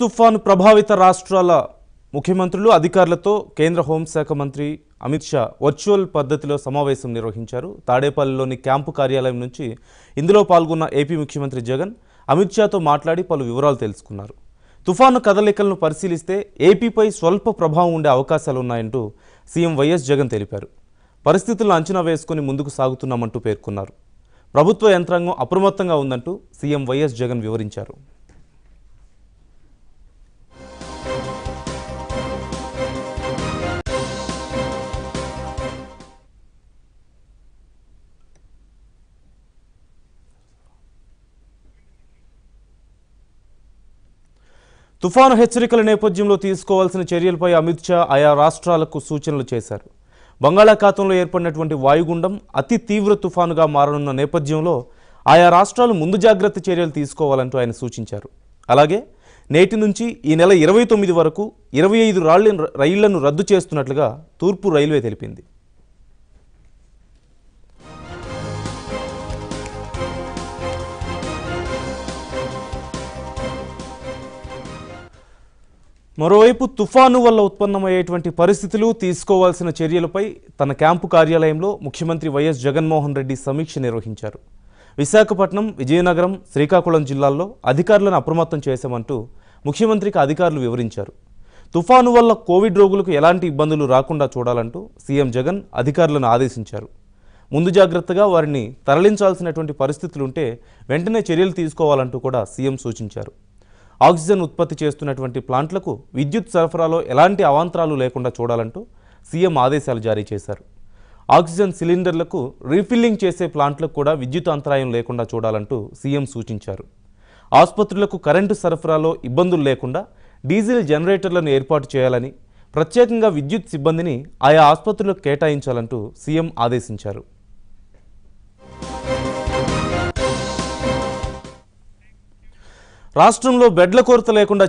తుఫాను ప్రభావిత రాష్ట్రాల ముఖ్యమంత్రులు అధికారులతో కేంద్ర హోంశాఖ మంత్రి అమిత్ షా వర్చువల్ పద్ధతిలో సమావేశం నిర్వహించారు తాడేపల్లిలోని క్యాంపు కార్యాలయం నుంచి ఇందులో పాల్గొన్న ఏపీ ముఖ్యమంత్రి జగన్ అమిత్ షాతో మాట్లాడి పలు వివరాలు తెలుసుకున్నారు తుఫాను కదలికలను పరిశీలిస్తే ఏపీపై స్వల్ప ప్రభావం ఉండే అవకాశాలు ఉన్నాయంటూ సీఎం వైఎస్ జగన్ తెలిపారు పరిస్థితులను అంచనా వేసుకుని ముందుకు సాగుతున్నామంటూ పేర్కొన్నారు ప్రభుత్వ యంత్రాంగం అప్రమత్తంగా ఉందంటూ సీఎం వైఎస్ జగన్ వివరించారు తుఫాను హెచ్చరికల నేపథ్యంలో తీసుకోవాల్సిన చర్యలపై అమిత్ షా ఆయా రాష్ట్రాలకు సూచనలు చేశారు బంగాళాఖాతంలో ఏర్పడినటువంటి వాయుగుండం అతి తీవ్ర తుఫానుగా మారనున్న నేపథ్యంలో ఆయా రాష్ట్రాలు ముందు జాగ్రత్త చర్యలు తీసుకోవాలంటూ ఆయన సూచించారు అలాగే నేటి నుంచి ఈ నెల ఇరవై తొమ్మిది వరకు ఇరవై ఐదు రైళ్లను రద్దు చేస్తున్నట్లుగా తూర్పు రైల్వే తెలిపింది మరోవైపు తుఫాను వల్ల ఉత్పన్నమయ్యేటువంటి పరిస్థితులు తీసుకోవాల్సిన చర్యలపై తన క్యాంపు కార్యాలయంలో ముఖ్యమంత్రి వైఎస్ జగన్మోహన్ రెడ్డి సమీక్ష నిర్వహించారు విశాఖపట్నం విజయనగరం శ్రీకాకుళం జిల్లాల్లో అధికారులను అప్రమత్తం చేశామంటూ ముఖ్యమంత్రికి అధికారులు వివరించారు తుఫాను వల్ల కోవిడ్ రోగులకు ఎలాంటి ఇబ్బందులు రాకుండా చూడాలంటూ సీఎం జగన్ అధికారులను ఆదేశించారు ముందు జాగ్రత్తగా వారిని తరలించాల్సినటువంటి పరిస్థితులుంటే వెంటనే చర్యలు తీసుకోవాలంటూ కూడా సీఎం సూచించారు ఆక్సిజన్ ఉత్పత్తి చేస్తున్నటువంటి ప్లాంట్లకు విద్యుత్ సరఫరాలో ఎలాంటి అవాంతరాలు లేకుండా చూడాలంటూ సీఎం ఆదేశాలు జారీ చేశారు ఆక్సిజన్ సిలిండర్లకు రీఫిల్లింగ్ చేసే ప్లాంట్లకు కూడా విద్యుత్ అంతరాయం లేకుండా చూడాలంటూ సీఎం సూచించారు ఆసుపత్రులకు కరెంటు సరఫరాలో ఇబ్బందులు లేకుండా డీజిల్ జనరేటర్లను ఏర్పాటు చేయాలని ప్రత్యేకంగా విద్యుత్ సిబ్బందిని ఆయా ఆసుపత్రులకు కేటాయించాలంటూ సీఎం ఆదేశించారు రాష్ట్రంలో బెడ్ల కొరత లేకుండా